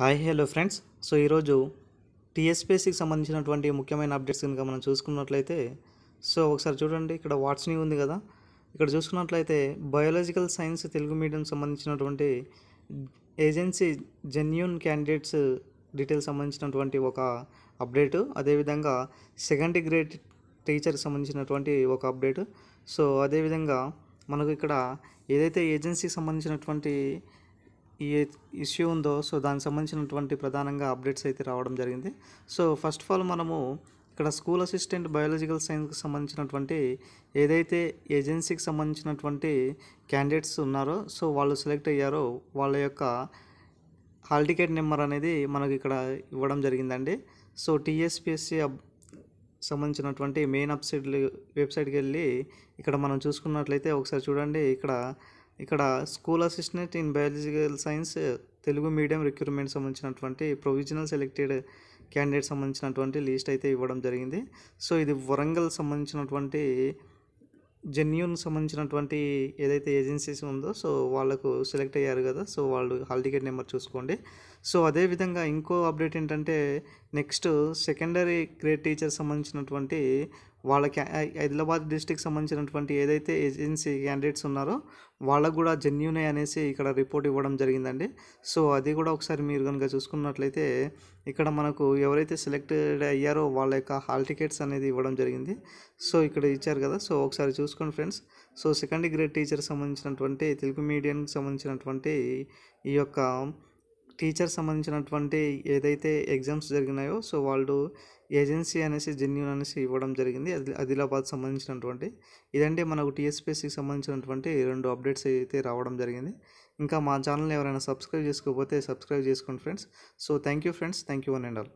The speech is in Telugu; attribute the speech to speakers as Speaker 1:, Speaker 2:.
Speaker 1: హాయ్ హలో ఫ్రెండ్స్ సో ఈరోజు టీఎస్పీఎస్సికి సంబంధించినటువంటి ముఖ్యమైన అప్డేట్స్ కనుక మనం చూసుకున్నట్లయితే సో ఒకసారి చూడండి ఇక్కడ వాట్స్ని ఉంది కదా ఇక్కడ చూసుకున్నట్లయితే బయాలజికల్ సైన్స్ తెలుగు మీడియం సంబంధించినటువంటి ఏజెన్సీ జెన్యున్ క్యాండిడేట్స్ డీటెయిల్స్ సంబంధించినటువంటి ఒక అప్డేట్ అదేవిధంగా సెకండ్ గ్రేడ్ టీచర్కి సంబంధించినటువంటి ఒక అప్డేట్ సో అదేవిధంగా మనకు ఇక్కడ ఏదైతే ఏజెన్సీకి సంబంధించినటువంటి ఏ ఇష్యూ ఉందో సో దానికి సంబంధించినటువంటి ప్రధానంగా అప్డేట్స్ అయితే రావడం జరిగింది సో ఫస్ట్ ఆఫ్ ఆల్ మనము ఇక్కడ స్కూల్ అసిస్టెంట్ బయాలజికల్ సైన్స్కి సంబంధించినటువంటి ఏదైతే ఏజెన్సీకి సంబంధించినటువంటి క్యాండిడేట్స్ ఉన్నారో సో వాళ్ళు సెలెక్ట్ అయ్యారో వాళ్ళ యొక్క హాల్ టికెట్ నెంబర్ అనేది మనకి ఇక్కడ ఇవ్వడం జరిగిందండి సో టీఎస్పిఎస్సి సంబంధించినటువంటి మెయిన్ వెబ్సైట్ వెబ్సైట్కి వెళ్ళి ఇక్కడ మనం చూసుకున్నట్లయితే ఒకసారి చూడండి ఇక్కడ ఇక్కడ school assistant in biological science Telugu medium recruitment సంబంధించినటువంటి ప్రొవిజనల్ సెలెక్టెడ్ క్యాండిడేట్ సంబంధించినటువంటి లిస్ట్ అయితే ఇవ్వడం జరిగింది సో ఇది వరంగల్ సంబంధించినటువంటి జెన్యున్ సంబంధించినటువంటి ఏదైతే ఏజెన్సీస్ ఉందో సో వాళ్ళకు సెలెక్ట్ అయ్యారు కదా సో వాళ్ళు హాల్ టికెట్ నెంబర్ చూసుకోండి సో అదేవిధంగా ఇంకో అప్డేట్ ఏంటంటే నెక్స్ట్ సెకండరీ గ్రేడ్ టీచర్ సంబంధించినటువంటి వాళ్ళకి హైదరాబాద్ డిస్టిక్ సంబంధించినటువంటి ఏదైతే ఏజెన్సీ క్యాండిడేట్స్ ఉన్నారో వాళ్ళకు కూడా జెన్యునే అనేసి ఇక్కడ రిపోర్ట్ ఇవ్వడం జరిగిందండి సో అది కూడా ఒకసారి మీరు కనుక చూసుకున్నట్లయితే ఇక్కడ మనకు ఎవరైతే సెలెక్టెడ్ అయ్యారో వాళ్ళ యొక్క హాల్ టికెట్స్ అనేది ఇవ్వడం జరిగింది సో ఇక్కడ ఇచ్చారు కదా సో ఒకసారి చూసుకోండి friends so second grade teacher సంబంధించినటువంటి తెలుగు మీడియంకి సంబంధించినటువంటి ఈ యొక్క టీచర్ సంబంధించినటువంటి ఏదైతే ఎగ్జామ్స్ జరిగినాయో సో వాళ్ళు ఏజెన్సీ అనేసి జెన్యున్ అనేసి ఇవ్వడం జరిగింది అది ఆదిలాబాద్ సంబంధించినటువంటి ఇదంటే మనకు టీఎస్పీఎస్సికి సంబంధించినటువంటి రెండు అప్డేట్స్ అయితే రావడం జరిగింది ఇంకా మా ఛానల్ని ఎవరైనా సబ్స్క్రైబ్ చేసుకోకపోతే సబ్స్క్రైబ్ చేసుకోండి friends so thank you friends thank you one and all